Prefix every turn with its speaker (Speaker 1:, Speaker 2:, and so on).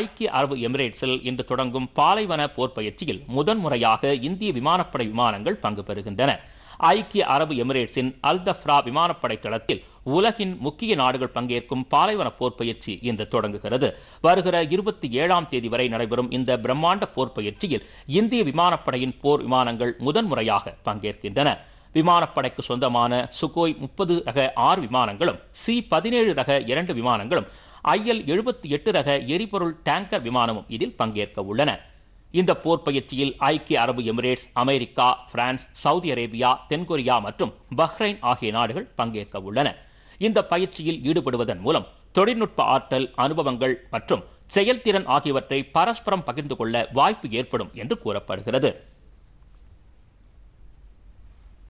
Speaker 1: ஐக்கிய அரபு எமிரேட்ஸில் இன்று தொடங்கும் பாலைவன போர் பயிற்சியில் முதன்முறையாக இந்திய விமானப்படை விமானங்கள் பங்கு பெறுகின்றன ஐக்கிய அரபு எமிரேட்ஸின் அல்தஃப்ரா விமானப்படை தளத்தில் உலகின் முக்கிய நாடுகள் பங்கேற்கும் பாலைவன போர் பயிற்சி இன்று தொடங்குகிறது வருகிற இருபத்தி ஏழாம் தேதி வரை நடைபெறும் இந்த பிரம்மாண்ட போர் பயிற்சியில் இந்திய விமானப்படையின் போர் விமானங்கள் முதன்முறையாக பங்கேற்கின்றன விமானப்படைக்கு சொந்தமான சுகோய் முப்பது ரக ஆறு விமானங்களும் சி பதினேழு ரக இரண்டு விமானங்களும் ஐஎல் எழுபத்தி எட்டு ரக எரிபொருள் டேங்கர் விமானமும் இதில் பங்கேற்க உள்ளன இந்த போர் பயிற்சியில் ஐக்கிய அரபு Emirates America France Saudi Arabia தென்கொரியா மற்றும் பஹ்ரைன் ஆகிய நாடுகள் பங்கேற்க உள்ளன இந்த பயிற்சியில் ஈடுபடுவதன் மூலம் தொழில்நுட்ப ஆற்றல் அனுபவங்கள் மற்றும் செயல்திறன் ஆகியவற்றை பரஸ்பரம் பகிர்ந்து கொள்ள வாய்ப்பு ஏற்படும் என்று கூறப்படுகிறது